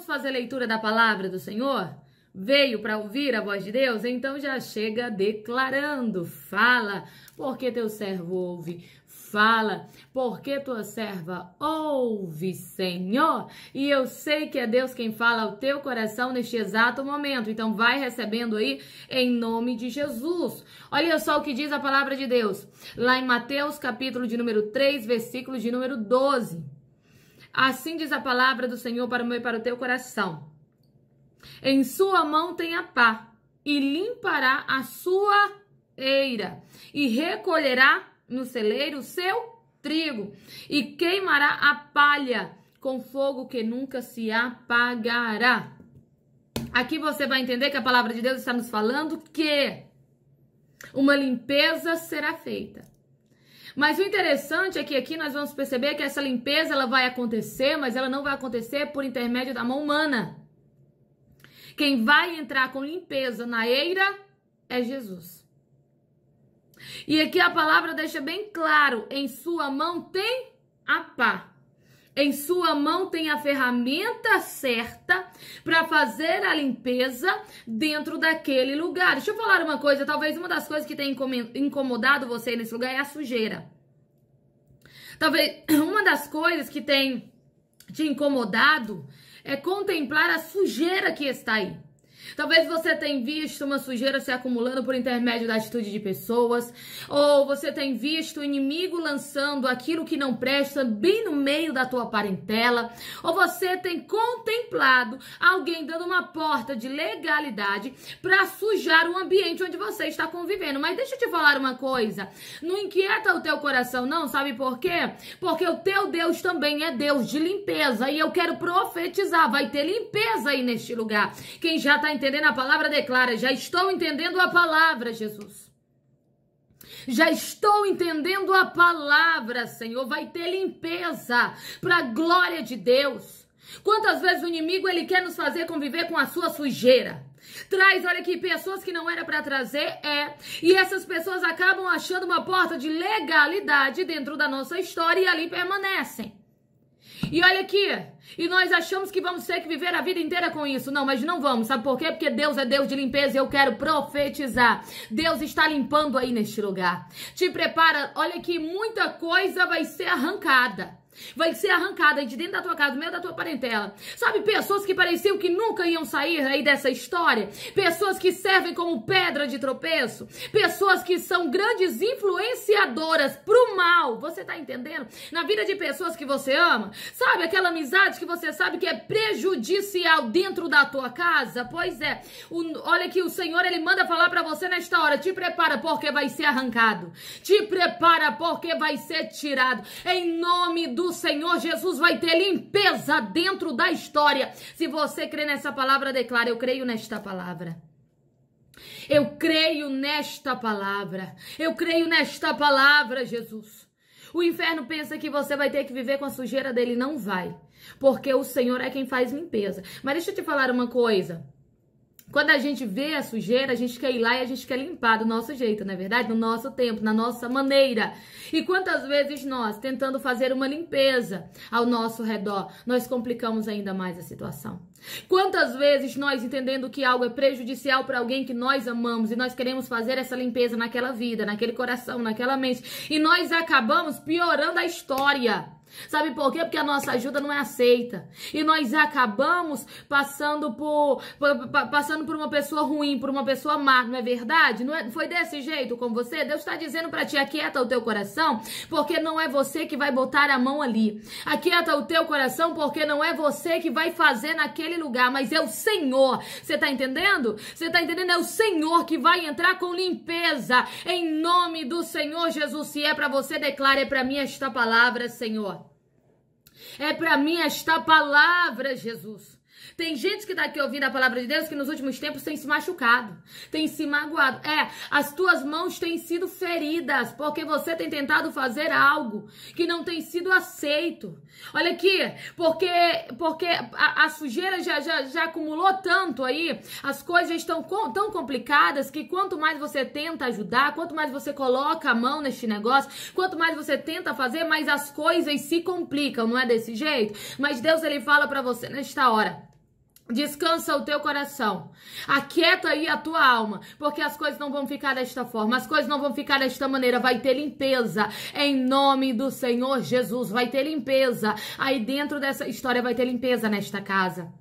Vamos fazer leitura da palavra do Senhor? Veio para ouvir a voz de Deus? Então já chega declarando: fala, porque teu servo ouve. Fala, porque tua serva ouve, Senhor. E eu sei que é Deus quem fala ao teu coração neste exato momento. Então vai recebendo aí em nome de Jesus. Olha só o que diz a palavra de Deus. Lá em Mateus, capítulo de número 3, versículo de número 12. Assim diz a palavra do Senhor para o meu e para o teu coração. Em sua mão tem a pá, e limpará a sua eira, e recolherá no celeiro o seu trigo, e queimará a palha com fogo que nunca se apagará. Aqui você vai entender que a palavra de Deus está nos falando que uma limpeza será feita. Mas o interessante é que aqui nós vamos perceber que essa limpeza ela vai acontecer, mas ela não vai acontecer por intermédio da mão humana. Quem vai entrar com limpeza na eira é Jesus. E aqui a palavra deixa bem claro: em sua mão tem a pá. Em sua mão tem a ferramenta certa para fazer a limpeza dentro daquele lugar. Deixa eu falar uma coisa, talvez uma das coisas que tem incomodado você nesse lugar é a sujeira. Talvez uma das coisas que tem te incomodado é contemplar a sujeira que está aí. Talvez você tenha visto uma sujeira se acumulando por intermédio da atitude de pessoas, ou você tenha visto o inimigo lançando aquilo que não presta bem no meio da tua parentela, ou você tem contemplado alguém dando uma porta de legalidade para sujar o ambiente onde você está convivendo. Mas deixa eu te falar uma coisa, não inquieta o teu coração não, sabe por quê? Porque o teu Deus também é Deus de limpeza e eu quero profetizar, vai ter limpeza aí neste lugar. Quem já está entendendo a palavra, declara: já estou entendendo a palavra, Jesus. Já estou entendendo a palavra, Senhor. Vai ter limpeza para a glória de Deus. Quantas vezes o inimigo ele quer nos fazer conviver com a sua sujeira? Traz, olha aqui, pessoas que não era para trazer, é. E essas pessoas acabam achando uma porta de legalidade dentro da nossa história e ali permanecem. E olha aqui, e nós achamos que vamos ter que viver a vida inteira com isso. Não, mas não vamos. Sabe por quê? Porque Deus é Deus de limpeza e eu quero profetizar. Deus está limpando aí neste lugar. Te prepara, olha que muita coisa vai ser arrancada. Vai ser arrancada de dentro da tua casa, do meio da tua parentela. Sabe, pessoas que pareciam que nunca iam sair aí dessa história, pessoas que servem como pedra de tropeço, pessoas que são grandes influenciadoras pro mal. Você tá entendendo? Na vida de pessoas que você ama, sabe aquela amizade que você sabe que é prejudicial dentro da tua casa? Pois é. O, olha que o Senhor ele manda falar para você nesta hora, te prepara porque vai ser arrancado. Te prepara porque vai ser tirado. Em nome do do Senhor Jesus vai ter limpeza dentro da história. Se você crê nessa palavra, declara: Eu creio nesta palavra. Eu creio nesta palavra. Eu creio nesta palavra, Jesus. O inferno pensa que você vai ter que viver com a sujeira dele. Não vai. Porque o Senhor é quem faz limpeza. Mas deixa eu te falar uma coisa. Quando a gente vê a sujeira, a gente quer ir lá e a gente quer limpar do nosso jeito, não é verdade? No nosso tempo, na nossa maneira. E quantas vezes nós, tentando fazer uma limpeza ao nosso redor, nós complicamos ainda mais a situação? Quantas vezes nós entendendo que algo é prejudicial para alguém que nós amamos e nós queremos fazer essa limpeza naquela vida, naquele coração, naquela mente, e nós acabamos piorando a história? Sabe por quê? Porque a nossa ajuda não é aceita. E nós acabamos passando por, passando por uma pessoa ruim, por uma pessoa má, não é verdade? Não é, foi desse jeito com você? Deus está dizendo para ti, aquieta o teu coração, porque não é você que vai botar a mão ali. Aquieta o teu coração, porque não é você que vai fazer naquele lugar, mas é o Senhor. Você está entendendo? Você está entendendo? É o Senhor que vai entrar com limpeza. Em nome do Senhor Jesus, se é para você, declare para mim esta palavra, Senhor. É para mim esta palavra, Jesus. Tem gente que está aqui ouvindo a palavra de Deus que nos últimos tempos tem se machucado, tem se magoado. É, as tuas mãos têm sido feridas porque você tem tentado fazer algo que não tem sido aceito. Olha aqui, porque porque a, a sujeira já, já, já acumulou tanto aí, as coisas estão com, tão complicadas que quanto mais você tenta ajudar, quanto mais você coloca a mão neste negócio, quanto mais você tenta fazer, mais as coisas se complicam, não é desse jeito? Mas Deus ele fala para você nesta hora. Descansa o teu coração. Aquieta aí a tua alma, porque as coisas não vão ficar desta forma, as coisas não vão ficar desta maneira. Vai ter limpeza em nome do Senhor Jesus. Vai ter limpeza. Aí dentro dessa história vai ter limpeza nesta casa.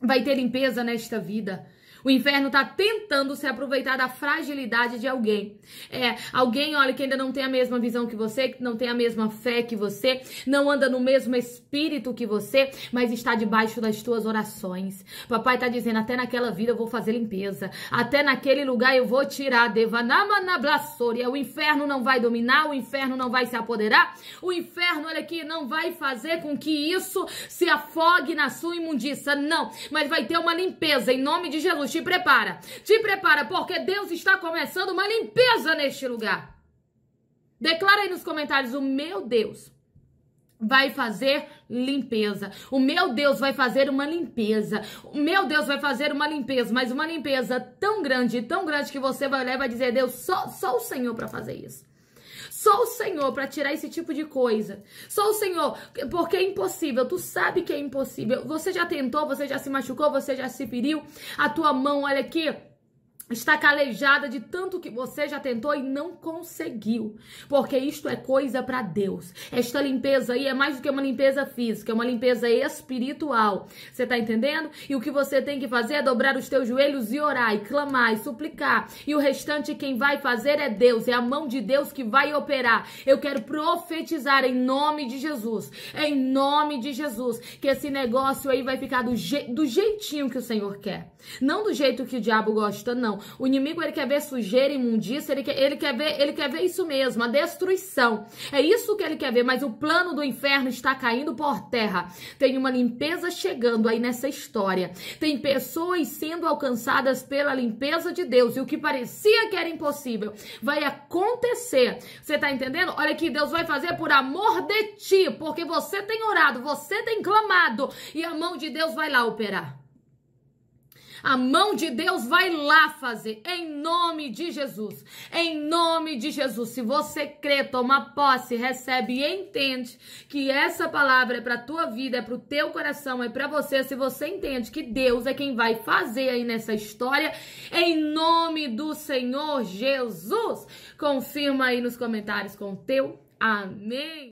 Vai ter limpeza nesta vida. O inferno está tentando se aproveitar da fragilidade de alguém. É, alguém, olha, que ainda não tem a mesma visão que você, que não tem a mesma fé que você, não anda no mesmo espírito que você, mas está debaixo das tuas orações. Papai está dizendo, até naquela vida eu vou fazer limpeza. Até naquele lugar eu vou tirar devanamanablássoria. O inferno não vai dominar, o inferno não vai se apoderar. O inferno, olha aqui, não vai fazer com que isso se afogue na sua imundícia. Não, mas vai ter uma limpeza em nome de Jesus Deus, te prepara. Te prepara, porque Deus está começando uma limpeza neste lugar. Declara aí nos comentários: o meu Deus vai fazer limpeza. O meu Deus vai fazer uma limpeza. O meu Deus vai fazer uma limpeza, mas uma limpeza tão grande, tão grande que você vai olhar e vai dizer: Deus, só, só o Senhor para fazer isso. Só o Senhor para tirar esse tipo de coisa. Só o Senhor, porque é impossível. Tu sabe que é impossível. Você já tentou, você já se machucou, você já se feriu. A tua mão, olha aqui está calejada de tanto que você já tentou e não conseguiu, porque isto é coisa para Deus. Esta limpeza aí é mais do que uma limpeza física, é uma limpeza espiritual. Você tá entendendo? E o que você tem que fazer é dobrar os teus joelhos e orar, e clamar, e suplicar. E o restante quem vai fazer é Deus, é a mão de Deus que vai operar. Eu quero profetizar em nome de Jesus, em nome de Jesus, que esse negócio aí vai ficar do, je do jeitinho que o Senhor quer. Não do jeito que o diabo gosta, não o inimigo ele quer ver sujeira, imundícia, ele quer, ele quer ver, ele quer ver isso mesmo, a destruição. É isso que ele quer ver, mas o plano do inferno está caindo por terra. Tem uma limpeza chegando aí nessa história. Tem pessoas sendo alcançadas pela limpeza de Deus e o que parecia que era impossível vai acontecer. Você está entendendo? Olha que Deus vai fazer por amor de ti, porque você tem orado, você tem clamado e a mão de Deus vai lá operar. A mão de Deus vai lá fazer, em nome de Jesus. Em nome de Jesus. Se você crê, toma posse, recebe e entende que essa palavra é para tua vida, é para o teu coração, é para você. Se você entende que Deus é quem vai fazer aí nessa história, em nome do Senhor Jesus. Confirma aí nos comentários com o teu amém.